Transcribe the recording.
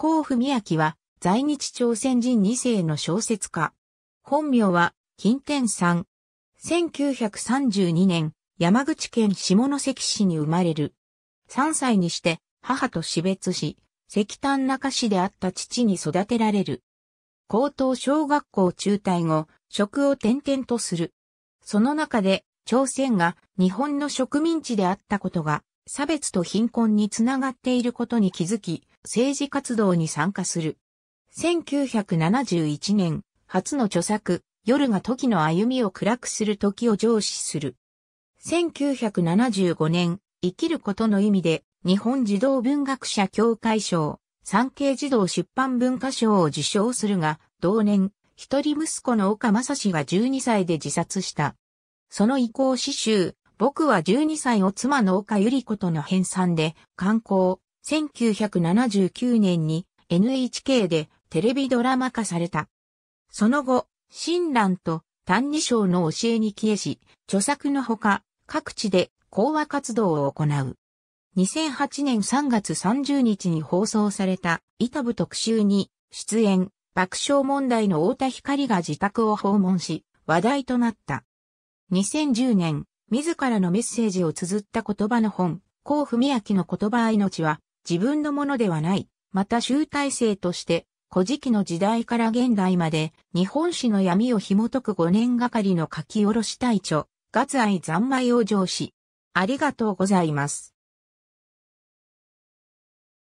甲府宮城は在日朝鮮人2世の小説家。本名は金天さん。1932年、山口県下関市に生まれる。3歳にして母と死別し、石炭中市であった父に育てられる。高等小学校中退後、職を転々とする。その中で、朝鮮が日本の植民地であったことが差別と貧困につながっていることに気づき、政治活動に参加する。1971年、初の著作、夜が時の歩みを暗くする時を上視する。1975年、生きることの意味で、日本児童文学者協会賞、産経児童出版文化賞を受賞するが、同年、一人息子の岡正史が12歳で自殺した。その意向詩集、僕は12歳を妻の岡由里子との編纂で、刊行、1979年に NHK でテレビドラマ化された。その後、親鸞と単二章の教えに消えし、著作のほか、各地で講話活動を行う。2008年3月30日に放送された、イタブ特集に、出演、爆笑問題の太田光が自宅を訪問し、話題となった。2010年、自らのメッセージを綴った言葉の本、甲文明の言葉命は、自分のものではない、また集大成として、古事記の時代から現代まで、日本史の闇を紐解く5年がかりの書き下ろし隊長、月愛三昧往上司。ありがとうございます。